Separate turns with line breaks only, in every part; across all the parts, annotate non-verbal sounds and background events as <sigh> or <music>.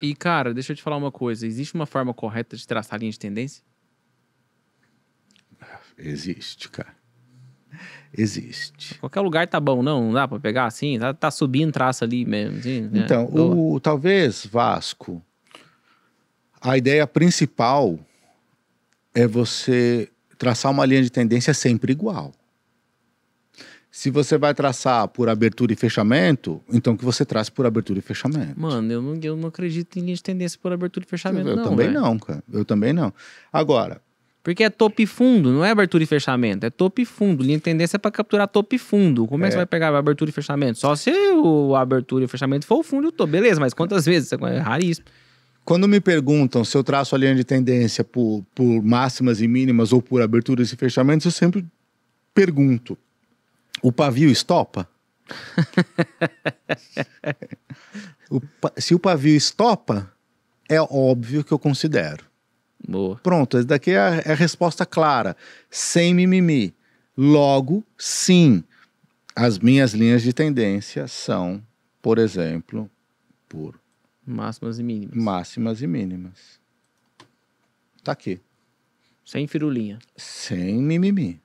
E, cara, deixa eu te falar uma coisa. Existe uma forma correta de traçar a linha de tendência? Existe, cara. Existe. Qualquer lugar tá bom, não? Não dá pra pegar assim? Tá, tá subindo traço ali mesmo. Assim, né? então, o, talvez, Vasco, a ideia principal é você traçar uma linha de tendência sempre igual. Se você vai traçar por abertura e fechamento, então que você trace por abertura e fechamento. Mano, eu não, eu não acredito em linha de tendência por abertura e fechamento, eu, eu não. Eu também véio. não, cara. Eu também não. Agora. Porque é top e fundo, não é abertura e fechamento, é top e fundo. Linha de tendência é para capturar top e fundo. Como é, é que você vai pegar abertura e fechamento? Só se o abertura e fechamento for o fundo e o topo. Beleza, mas quantas vezes? É raríssimo quando me perguntam se eu traço a linha de tendência por, por máximas e mínimas ou por aberturas e fechamentos, eu sempre pergunto. O pavio estopa? <laughs> o, se o pavio estopa, é óbvio que eu considero. Boa. Pronto, essa daqui é a, é a resposta clara, sem mimimi. Logo, sim, as minhas linhas de tendência são, por exemplo, por máximas e mínimas. Máximas e mínimas. Tá aqui. Sem firulinha. Sem mimimi.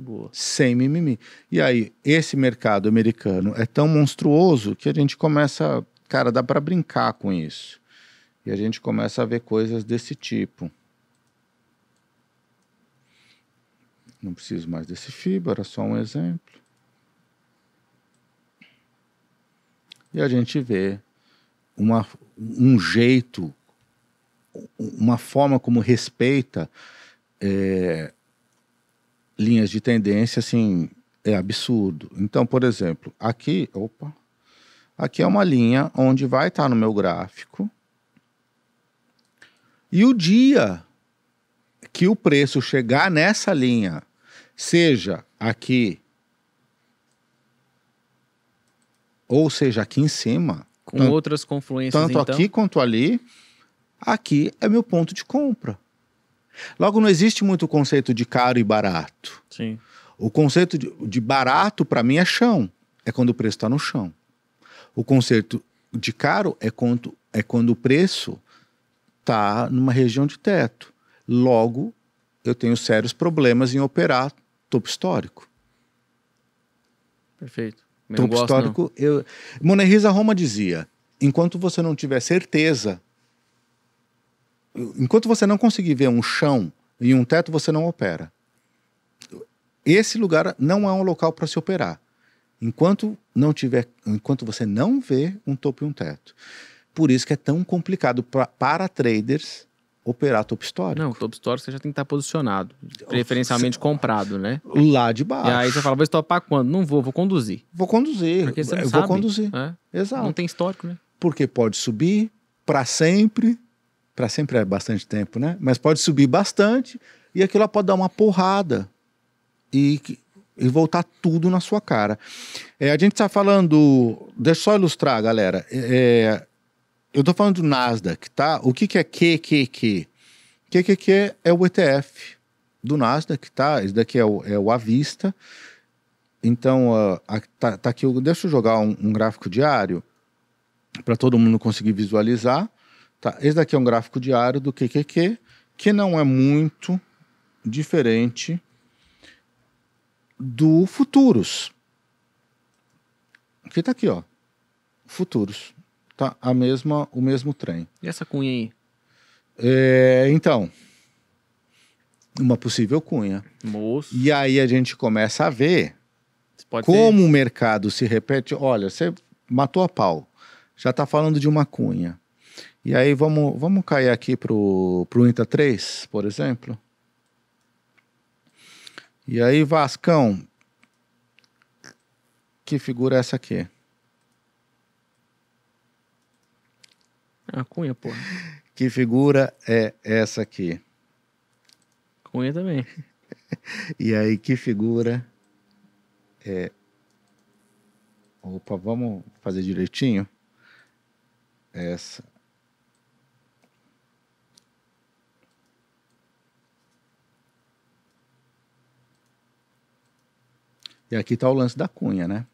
Boa. Sem mimimi. E aí, esse mercado americano é tão monstruoso que a gente começa. Cara, dá para brincar com isso. E a gente começa a ver coisas desse tipo. Não preciso mais desse fibra, era só um exemplo. E a gente vê uma, um jeito, uma forma como respeita é, linhas de tendência, assim, é absurdo. Então, por exemplo, aqui, opa, aqui é uma linha onde vai estar tá no meu gráfico e o dia que o preço chegar nessa linha, seja aqui ou seja aqui em cima, com tanto, outras confluências, tanto então... aqui quanto ali, aqui é meu ponto de compra. Logo, não existe muito o conceito de caro e barato. Sim. O conceito de, de barato, para mim, é chão. É quando o preço está no chão. O conceito de caro é quando, é quando o preço está numa região de teto. Logo, eu tenho sérios problemas em operar topo histórico. Perfeito. Topo gosto, histórico. Eu... Moneriza Roma dizia: enquanto você não tiver certeza enquanto você não conseguir ver um chão e um teto, você não opera. Esse lugar não é um local para se operar. Enquanto não tiver, enquanto você não vê um topo e um teto. Por isso que é tão complicado pra, para traders operar top histórico. Não, top histórico você já tem que estar tá posicionado, preferencialmente você... comprado, né? Lá de baixo. E aí você fala, vou estopar quando? Não vou, vou conduzir. Vou conduzir. Porque você não Eu sabe. Vou conduzir. É? Exato. Não tem histórico, né? Porque pode subir para sempre, para sempre é bastante tempo, né? Mas pode subir bastante e aquilo pode dar uma porrada e, e voltar tudo na sua cara. É, a gente está falando, deixa eu só ilustrar, galera. É, é eu estou falando do Nasdaq, tá? O que, que é QQQ? QQQ é o ETF do Nasdaq, tá? Esse daqui é o, é o à vista. Então, uh, a, tá, tá, aqui, deixa eu jogar um, um gráfico diário para todo mundo conseguir visualizar. Tá, esse daqui é um gráfico diário do QQQ, que não é muito diferente do futuros. Que tá aqui, ó. Futuros. Tá a mesma, o mesmo trem. E essa cunha aí? É, então, uma possível cunha. Moço. E aí a gente começa a ver como ter... o mercado se repete. Olha, você matou a pau. Já tá falando de uma cunha. E aí vamos, vamos cair aqui para o INTA 3, por exemplo. E aí, Vascão, que figura é essa aqui? A Cunha, porra. Que figura é essa aqui? Cunha também. <laughs> e aí, que figura é. Opa, vamos fazer direitinho? Essa E aqui está o lance da Cunha, né?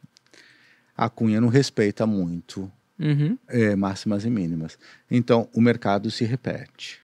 A Cunha não respeita muito uhum. é, máximas e mínimas. Então, o mercado se repete.